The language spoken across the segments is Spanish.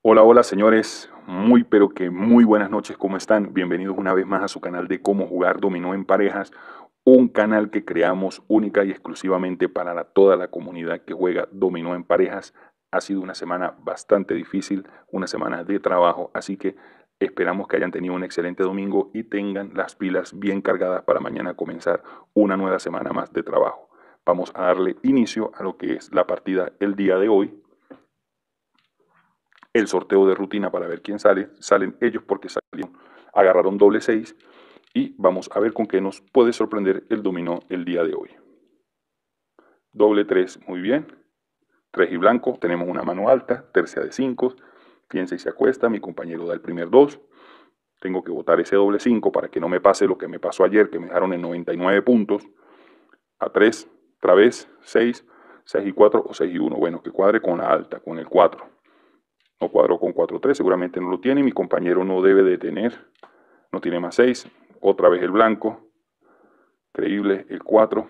Hola, hola señores, muy pero que muy buenas noches, ¿cómo están? Bienvenidos una vez más a su canal de cómo jugar dominó en parejas, un canal que creamos única y exclusivamente para toda la comunidad que juega dominó en parejas. Ha sido una semana bastante difícil, una semana de trabajo, así que esperamos que hayan tenido un excelente domingo y tengan las pilas bien cargadas para mañana comenzar una nueva semana más de trabajo. Vamos a darle inicio a lo que es la partida el día de hoy, el sorteo de rutina para ver quién sale. Salen ellos porque salieron, agarraron doble 6 y vamos a ver con qué nos puede sorprender el dominó el día de hoy. Doble 3, muy bien. 3 y blanco, tenemos una mano alta, tercia de 5, piensa y se acuesta, mi compañero da el primer 2. Tengo que botar ese doble 5 para que no me pase lo que me pasó ayer, que me dejaron en 99 puntos. A 3, otra vez, 6, 6 y 4 o 6 y 1. Bueno, que cuadre con la alta, con el 4 no cuadro con 4-3, seguramente no lo tiene, mi compañero no debe de tener, no tiene más 6, otra vez el blanco, creíble, el 4,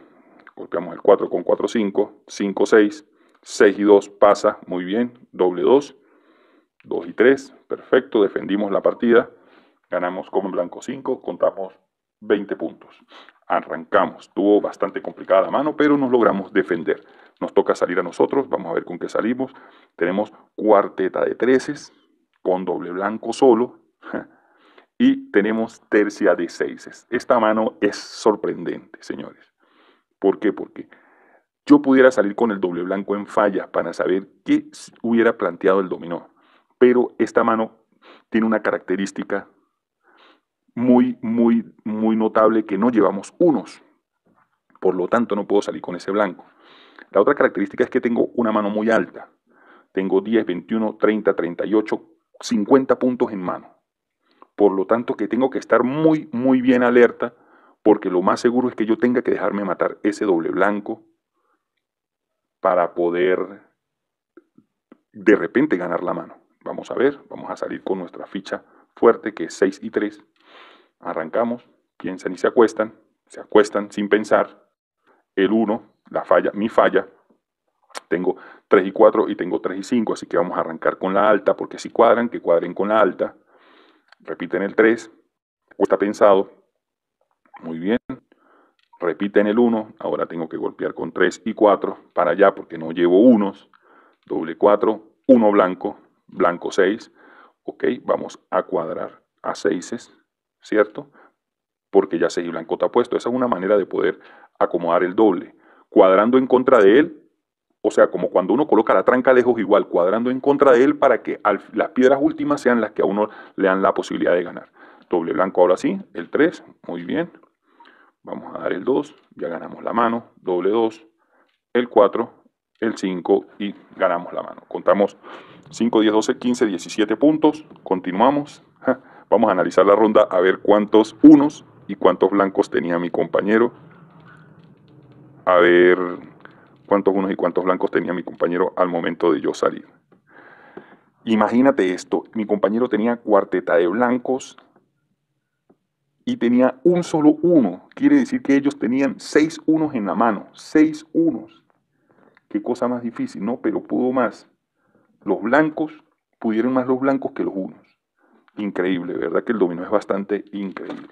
golpeamos el 4 con 4-5, 5-6, 6 y 2 pasa, muy bien, doble 2, 2 y 3, perfecto, defendimos la partida, ganamos con blanco 5, contamos 20 puntos arrancamos. Tuvo bastante complicada la mano, pero nos logramos defender. Nos toca salir a nosotros, vamos a ver con qué salimos. Tenemos cuarteta de treces con doble blanco solo y tenemos tercia de seises. Esta mano es sorprendente, señores. ¿Por qué? Porque yo pudiera salir con el doble blanco en falla para saber qué hubiera planteado el dominó, pero esta mano tiene una característica muy, muy, muy notable que no llevamos unos. Por lo tanto, no puedo salir con ese blanco. La otra característica es que tengo una mano muy alta. Tengo 10, 21, 30, 38, 50 puntos en mano. Por lo tanto, que tengo que estar muy, muy bien alerta porque lo más seguro es que yo tenga que dejarme matar ese doble blanco para poder de repente ganar la mano. Vamos a ver, vamos a salir con nuestra ficha fuerte que es 6 y 3 arrancamos, piensan y se acuestan, se acuestan sin pensar, el 1, la falla, mi falla, tengo 3 y 4 y tengo 3 y 5, así que vamos a arrancar con la alta, porque si cuadran, que cuadren con la alta, repiten el 3, está pensado, muy bien, repiten el 1, ahora tengo que golpear con 3 y 4 para allá porque no llevo unos, doble 4, 1 blanco, blanco 6, ok, vamos a cuadrar a 6 ¿cierto? Porque ya seguí está puesto, Esa es una manera de poder acomodar el doble. Cuadrando en contra de él, o sea, como cuando uno coloca la tranca lejos igual, cuadrando en contra de él para que las piedras últimas sean las que a uno le dan la posibilidad de ganar. Doble blanco ahora sí, el 3, muy bien. Vamos a dar el 2, ya ganamos la mano, doble 2, el 4, el 5 y ganamos la mano. Contamos 5, 10, 12, 15, 17 puntos, continuamos. Vamos a analizar la ronda a ver cuántos unos y cuántos blancos tenía mi compañero. A ver cuántos unos y cuántos blancos tenía mi compañero al momento de yo salir. Imagínate esto, mi compañero tenía cuarteta de blancos y tenía un solo uno. Quiere decir que ellos tenían seis unos en la mano, seis unos. Qué cosa más difícil, ¿no? Pero pudo más. Los blancos, pudieron más los blancos que los unos increíble, ¿verdad? Que el dominó es bastante increíble.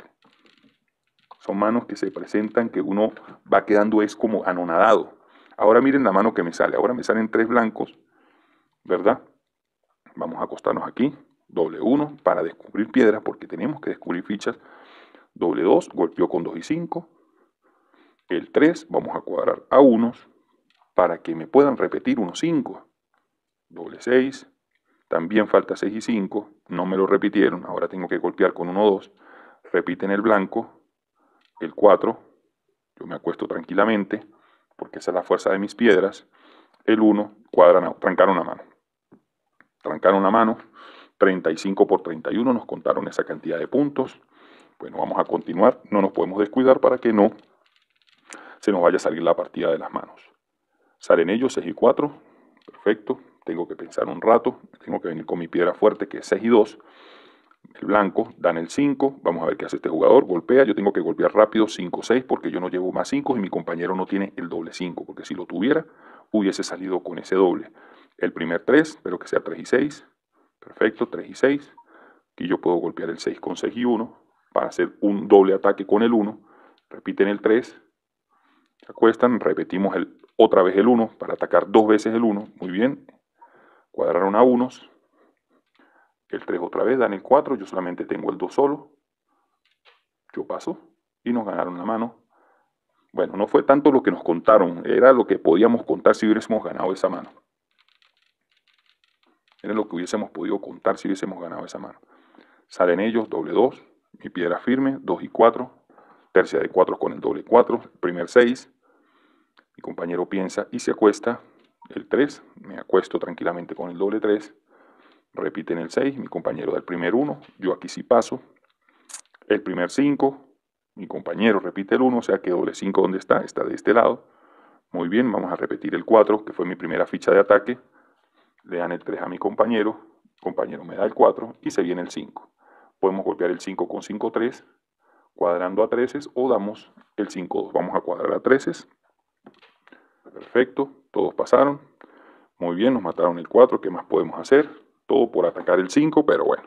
Son manos que se presentan que uno va quedando es como anonadado. Ahora miren la mano que me sale. Ahora me salen tres blancos, ¿verdad? Vamos a acostarnos aquí. Doble 1 para descubrir piedras porque tenemos que descubrir fichas. Doble 2 golpeó con 2 y 5. El 3 vamos a cuadrar a unos para que me puedan repetir unos 5. Doble 6. También falta 6 y 5 no me lo repitieron, ahora tengo que golpear con 1-2, repiten el blanco, el 4, yo me acuesto tranquilamente, porque esa es la fuerza de mis piedras, el 1, cuadran, trancaron la mano. Trancaron la mano, 35 por 31 nos contaron esa cantidad de puntos. Bueno, vamos a continuar, no nos podemos descuidar para que no se nos vaya a salir la partida de las manos. Salen ellos 6 y 4, perfecto, tengo que pensar un rato, tengo que venir con mi piedra fuerte que es 6 y 2. El blanco dan el 5, vamos a ver qué hace este jugador, golpea, yo tengo que golpear rápido 5-6 porque yo no llevo más 5 y mi compañero no tiene el doble 5, porque si lo tuviera hubiese salido con ese doble. El primer 3, espero que sea 3 y 6, perfecto, 3 y 6, aquí yo puedo golpear el 6 con 6 y 1 para hacer un doble ataque con el 1, repiten el 3, acuestan, repetimos el, otra vez el 1 para atacar dos veces el 1, muy bien, cuadraron a unos, el 3 otra vez, dan el 4, yo solamente tengo el 2 solo, yo paso y nos ganaron la mano. Bueno, no fue tanto lo que nos contaron, era lo que podíamos contar si hubiésemos ganado esa mano. Era lo que hubiésemos podido contar si hubiésemos ganado esa mano. Salen ellos, doble 2, mi piedra firme, 2 y 4, tercia de 4 con el doble 4, primer 6. Mi compañero piensa y se acuesta, el 3, me acuesto tranquilamente con el doble 3, repiten el 6, mi compañero da el primer 1, yo aquí sí paso, el primer 5, mi compañero repite el 1, o sea que doble 5 dónde está, está de este lado. Muy bien, vamos a repetir el 4, que fue mi primera ficha de ataque. Le dan el 3 a mi compañero, compañero me da el 4 y se viene el 5. Podemos golpear el 5 con 5, 3, cuadrando a 13 o damos el 5, 2. Vamos a cuadrar a 13. Perfecto. Todos pasaron. Muy bien, nos mataron el 4, ¿qué más podemos hacer? Todo por atacar el 5, pero bueno,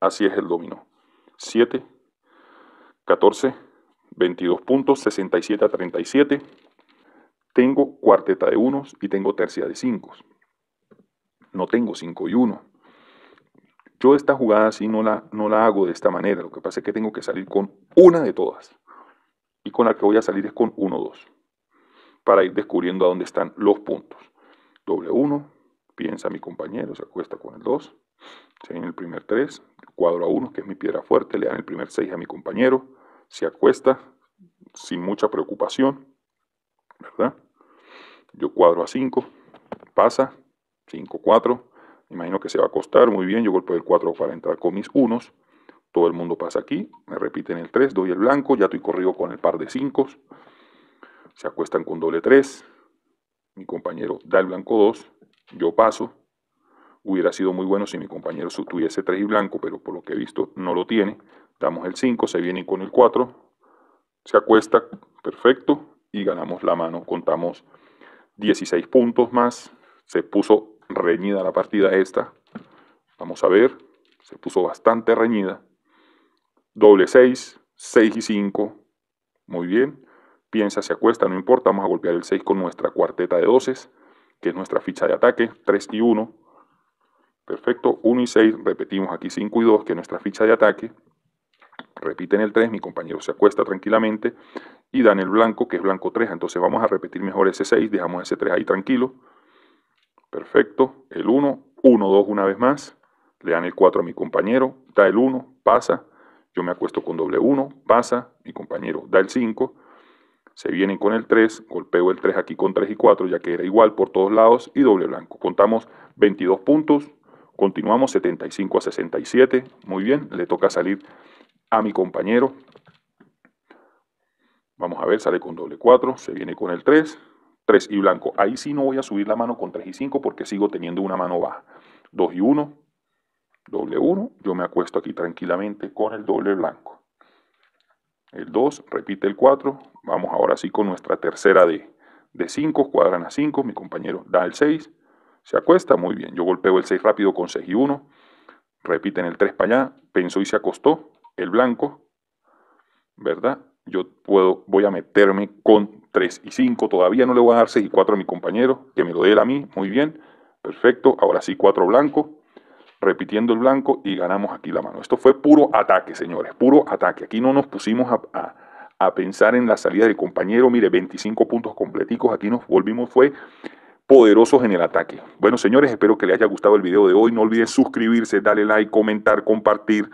así es el dominó. 7, 14, 22 puntos, 67 a 37. Tengo cuarteta de unos y tengo tercia de 5. No tengo 5 y 1. Yo esta jugada así no la, no la hago de esta manera. Lo que pasa es que tengo que salir con una de todas. Y con la que voy a salir es con 1-2 para ir descubriendo a dónde están los puntos. Doble 1, piensa mi compañero, se acuesta con el 2, se viene el primer 3, cuadro a 1, que es mi piedra fuerte, le dan el primer 6 a mi compañero, se acuesta sin mucha preocupación, ¿verdad? Yo cuadro a 5, pasa, 5, 4, imagino que se va a acostar, muy bien, yo golpeo el 4 para entrar con mis unos, todo el mundo pasa aquí, me repiten el 3, doy el blanco, ya estoy corrido con el par de 5, se acuestan con doble 3, mi compañero da el blanco 2, yo paso. Hubiera sido muy bueno si mi compañero tuviese 3 y blanco, pero por lo que he visto no lo tiene. Damos el 5, se viene con el 4, se acuesta, perfecto, y ganamos la mano. Contamos 16 puntos más, se puso reñida la partida esta. Vamos a ver, se puso bastante reñida. Doble 6, 6 y 5, muy bien piensa, se acuesta, no importa, vamos a golpear el 6 con nuestra cuarteta de 12 que es nuestra ficha de ataque, 3 y 1. Perfecto, 1 y 6, repetimos aquí 5 y 2, que es nuestra ficha de ataque. Repiten el 3, mi compañero se acuesta tranquilamente y dan el blanco, que es blanco 3. Entonces vamos a repetir mejor ese 6, dejamos ese 3 ahí tranquilo. Perfecto, el 1, 1, 2 una vez más. Le dan el 4 a mi compañero, da el 1, pasa. Yo me acuesto con doble 1, pasa. Mi compañero da el 5 se vienen con el 3, golpeo el 3 aquí con 3 y 4, ya que era igual por todos lados y doble blanco. Contamos 22 puntos, continuamos 75 a 67, muy bien, le toca salir a mi compañero. Vamos a ver, sale con doble 4, se viene con el 3, 3 y blanco. Ahí sí no voy a subir la mano con 3 y 5 porque sigo teniendo una mano baja. 2 y 1, doble 1, yo me acuesto aquí tranquilamente con el doble blanco el 2, repite el 4, vamos ahora sí con nuestra tercera De 5, cuadran a 5, mi compañero da el 6, se acuesta, muy bien, yo golpeo el 6 rápido con 6 y 1, repiten el 3 para allá, pensó y se acostó, el blanco, ¿verdad? Yo puedo, voy a meterme con 3 y 5, todavía no le voy a dar 6 y 4 a mi compañero, que me lo dé él a mí, muy bien, perfecto, ahora sí 4 blanco, repitiendo el blanco y ganamos aquí la mano. Esto fue puro ataque, señores, puro ataque. Aquí no nos pusimos a, pensar en la salida del compañero, mire, 25 puntos completicos, aquí nos volvimos, fue poderosos en el ataque. Bueno, señores, espero que les haya gustado el video de hoy. No olviden suscribirse, darle like, comentar, compartir.